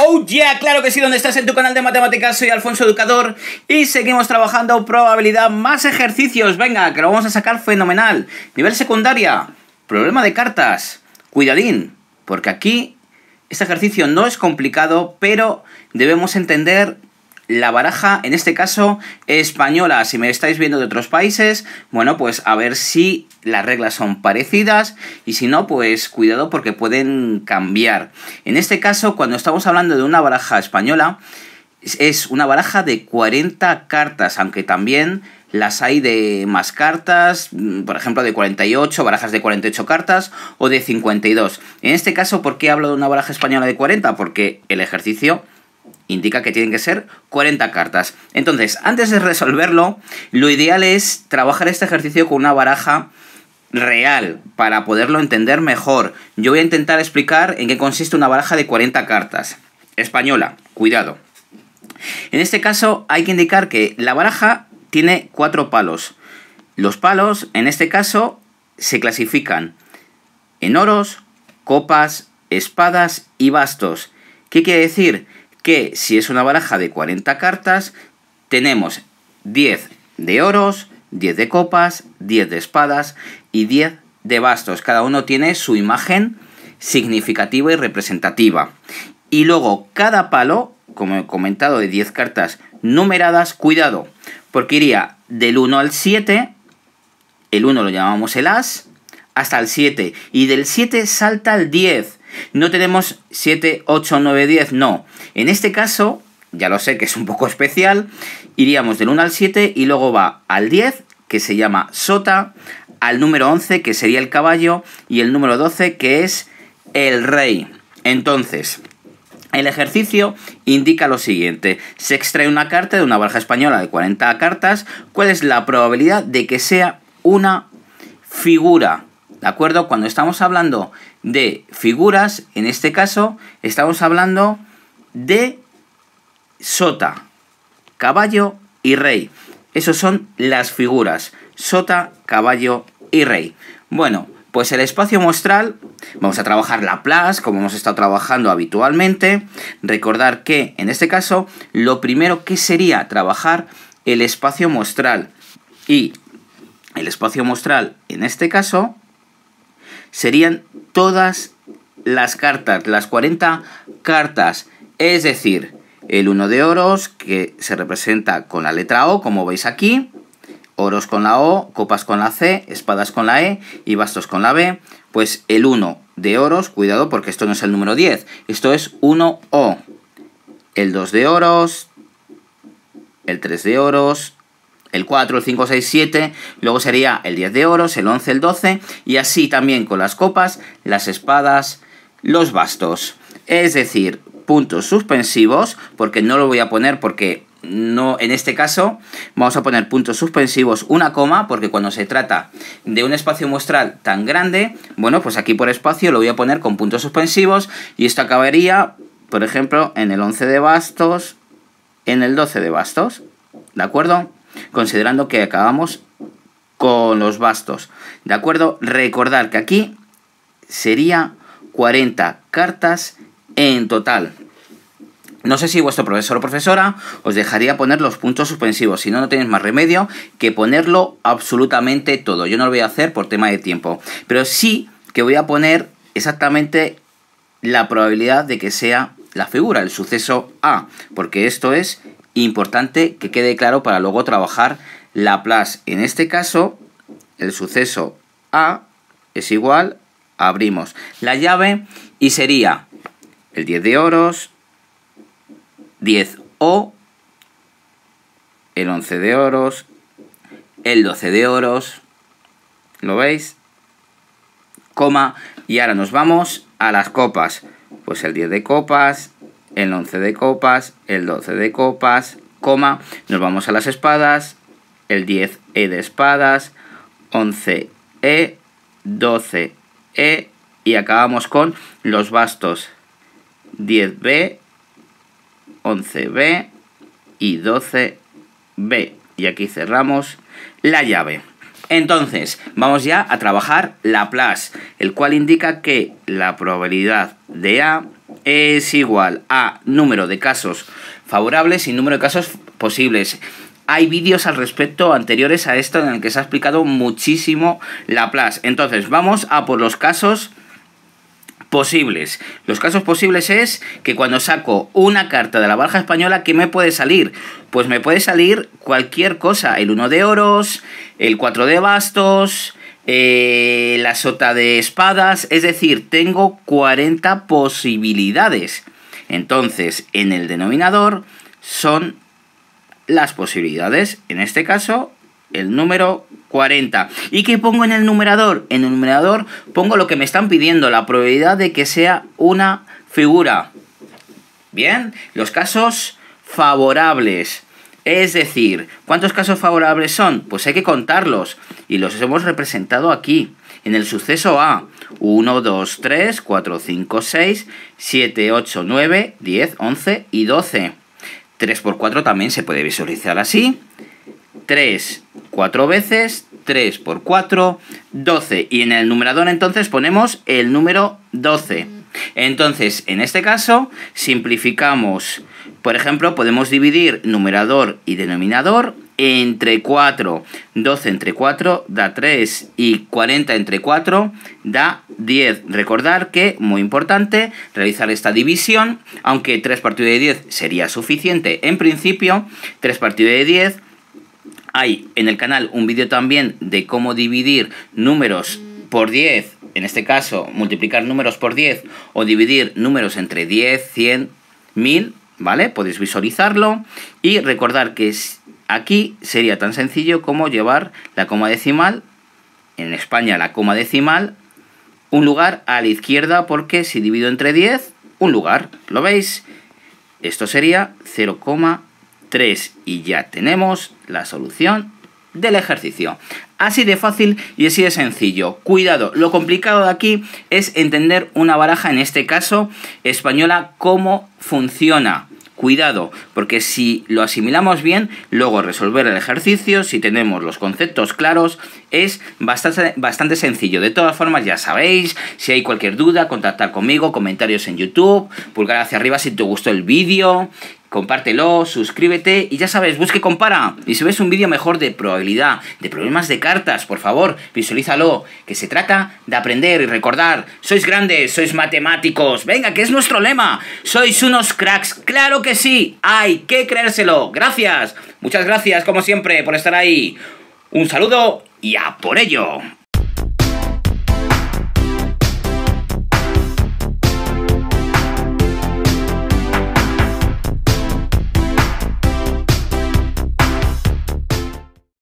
Oh ya claro que sí, donde estás en tu canal de matemáticas, soy Alfonso Educador y seguimos trabajando probabilidad más ejercicios, venga, que lo vamos a sacar fenomenal. Nivel secundaria, problema de cartas, cuidadín, porque aquí este ejercicio no es complicado, pero debemos entender la baraja, en este caso española. Si me estáis viendo de otros países, bueno, pues a ver si las reglas son parecidas y si no, pues cuidado porque pueden cambiar. En este caso, cuando estamos hablando de una baraja española, es una baraja de 40 cartas, aunque también las hay de más cartas, mm, por ejemplo de 48, barajas de 48 cartas o de 52. En este caso, ¿por qué hablo de una baraja española de 40? Porque el ejercicio indica que tienen que ser 40 cartas. Entonces, antes de resolverlo, lo ideal es trabajar este ejercicio con una baraja real para poderlo entender mejor. Yo voy a intentar explicar en qué consiste una baraja de 40 cartas. Española, cuidado. En este caso hay que indicar que la baraja tiene cuatro palos. Los palos, en este caso, se clasifican en oros, copas, espadas y bastos. ¿Qué quiere decir? que si es una baraja de 40 cartas, tenemos 10 de oros, 10 de copas, 10 de espadas y 10 de bastos. Cada uno tiene su imagen significativa y representativa. Y luego cada palo, como he comentado, de 10 cartas numeradas, cuidado, porque iría del 1 al 7, el 1 lo llamamos el as, hasta el 7, y del 7 salta al 10, no tenemos 7, 8, 9, 10, no. En este caso, ya lo sé que es un poco especial, iríamos del 1 al 7 y luego va al 10, que se llama sota, al número 11, que sería el caballo, y el número 12, que es el rey. Entonces, el ejercicio indica lo siguiente. Se extrae una carta de una barja española de 40 cartas. ¿Cuál es la probabilidad de que sea una figura? ¿De acuerdo? Cuando estamos hablando de figuras, en este caso estamos hablando de sota, caballo y rey. Esos son las figuras, sota, caballo y rey. Bueno, pues el espacio muestral, vamos a trabajar la plaza, como hemos estado trabajando habitualmente. Recordar que, en este caso, lo primero que sería trabajar el espacio muestral. Y el espacio muestral, en este caso, serían todas las cartas, las 40 cartas. Es decir, el 1 de oros, que se representa con la letra O, como veis aquí, oros con la O, copas con la C, espadas con la E y bastos con la B, pues el 1 de oros, cuidado porque esto no es el número 10, esto es 1O. El 2 de oros, el 3 de oros, el 4, el 5, 6, 7, luego sería el 10 de oros, el 11, el 12, y así también con las copas, las espadas, los bastos. Es decir, puntos suspensivos, porque no lo voy a poner porque no en este caso vamos a poner puntos suspensivos una coma porque cuando se trata de un espacio muestral tan grande bueno pues aquí por espacio lo voy a poner con puntos suspensivos y esto acabaría por ejemplo en el 11 de bastos en el 12 de bastos de acuerdo considerando que acabamos con los bastos. ¿De acuerdo? Recordar que aquí sería 40 cartas en total. No sé si vuestro profesor o profesora os dejaría poner los puntos suspensivos, si no, no tenéis más remedio que ponerlo absolutamente todo. Yo no lo voy a hacer por tema de tiempo, pero sí que voy a poner exactamente la probabilidad de que sea la figura, el suceso A, porque esto es importante que quede claro para luego trabajar la Laplace. En este caso, el suceso A es igual, abrimos la llave y sería el 10 de oros, 10 O, el 11 de oros, el 12 de oros, ¿lo veis? Coma, y ahora nos vamos a las copas. Pues el 10 de copas, el 11 de copas, el 12 de copas, coma, nos vamos a las espadas, el 10E de espadas, 11E, 12E e, y acabamos con los bastos 10B, 11B y 12B. Y aquí cerramos la llave. Entonces, vamos ya a trabajar Laplace, el cual indica que la probabilidad de A es igual a número de casos favorables y número de casos posibles. Hay vídeos al respecto anteriores a esto en el que se ha explicado muchísimo la Entonces, vamos a por los casos posibles. Los casos posibles es que cuando saco una carta de la baraja española, ¿qué me puede salir? Pues me puede salir cualquier cosa, el 1 de oros, el 4 de bastos, eh, la sota de espadas, es decir, tengo 40 posibilidades. Entonces, en el denominador son las posibilidades, en este caso, el número 40. ¿Y qué pongo en el numerador? En el numerador pongo lo que me están pidiendo, la probabilidad de que sea una figura. Bien, los casos favorables. Es decir, ¿cuántos casos favorables son? Pues hay que contarlos y los hemos representado aquí. En el suceso A, 1, 2, 3, 4, 5, 6, 7, 8, 9, 10, 11 y 12. 3 por 4 también se puede visualizar así. 3, 4 veces, 3 por 4, 12. Y en el numerador entonces ponemos el número 12. Entonces, en este caso, simplificamos por ejemplo, podemos dividir numerador y denominador entre 4. 12 entre 4 da 3 y 40 entre 4 da 10. Recordar que, muy importante, realizar esta división, aunque 3 partido de 10 sería suficiente. En principio, 3 partido de 10 hay en el canal un vídeo también de cómo dividir números por 10, en este caso multiplicar números por 10 o dividir números entre 10, 100, 1000 ¿vale? Podéis visualizarlo y recordar que aquí sería tan sencillo como llevar la coma decimal, en España la coma decimal, un lugar a la izquierda porque si divido entre 10, un lugar, ¿lo veis? Esto sería 0,3 y ya tenemos la solución del ejercicio. Así de fácil y así de sencillo. Cuidado, lo complicado de aquí es entender una baraja, en este caso española, cómo funciona. Cuidado, porque si lo asimilamos bien, luego resolver el ejercicio, si tenemos los conceptos claros, es bastante, bastante sencillo. De todas formas, ya sabéis, si hay cualquier duda, contactar conmigo, comentarios en YouTube, pulgar hacia arriba si te gustó el vídeo, compártelo, suscríbete y ya sabes, busque compara. Y si ves un vídeo mejor de probabilidad, de problemas de cartas, por favor, visualízalo, que se trata de aprender y recordar, sois grandes, sois matemáticos, venga, que es nuestro lema, sois unos cracks, claro que sí, hay que creérselo. Gracias, muchas gracias como siempre por estar ahí. Un saludo y a por ello.